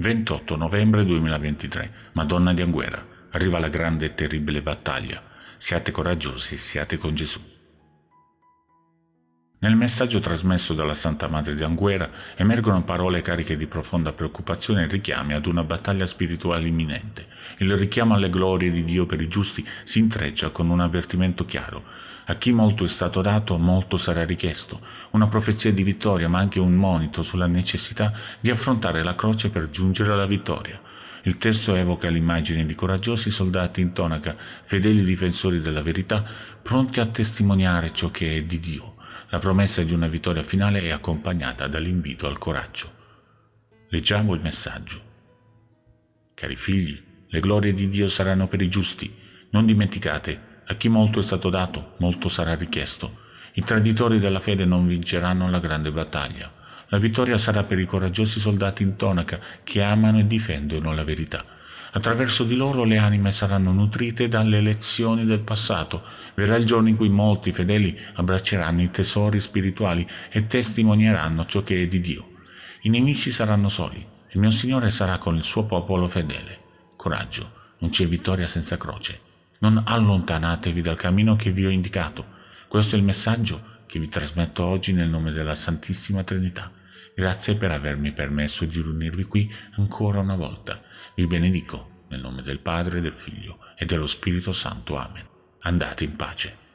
28 novembre 2023 Madonna di Anguera. Arriva la grande e terribile battaglia. Siate coraggiosi, siate con Gesù. Nel messaggio trasmesso dalla Santa Madre di Anguera emergono parole cariche di profonda preoccupazione e richiami ad una battaglia spirituale imminente. Il richiamo alle glorie di Dio per i giusti si intreccia con un avvertimento chiaro. A chi molto è stato dato, molto sarà richiesto, una profezia di vittoria, ma anche un monito sulla necessità di affrontare la croce per giungere alla vittoria. Il testo evoca l'immagine di coraggiosi soldati in tonaca, fedeli difensori della verità, pronti a testimoniare ciò che è di Dio. La promessa di una vittoria finale è accompagnata dall'invito al coraggio. Leggiamo il messaggio. Cari figli, le glorie di Dio saranno per i giusti. Non dimenticate a chi molto è stato dato, molto sarà richiesto. I traditori della fede non vinceranno la grande battaglia. La vittoria sarà per i coraggiosi soldati in tonaca che amano e difendono la verità. Attraverso di loro le anime saranno nutrite dalle lezioni del passato. Verrà il giorno in cui molti fedeli abbracceranno i tesori spirituali e testimonieranno ciò che è di Dio. I nemici saranno soli. Il mio Signore sarà con il suo popolo fedele. Coraggio, non c'è vittoria senza croce. Non allontanatevi dal cammino che vi ho indicato. Questo è il messaggio che vi trasmetto oggi nel nome della Santissima Trinità. Grazie per avermi permesso di riunirvi qui ancora una volta. Vi benedico nel nome del Padre, del Figlio e dello Spirito Santo. Amen. Andate in pace.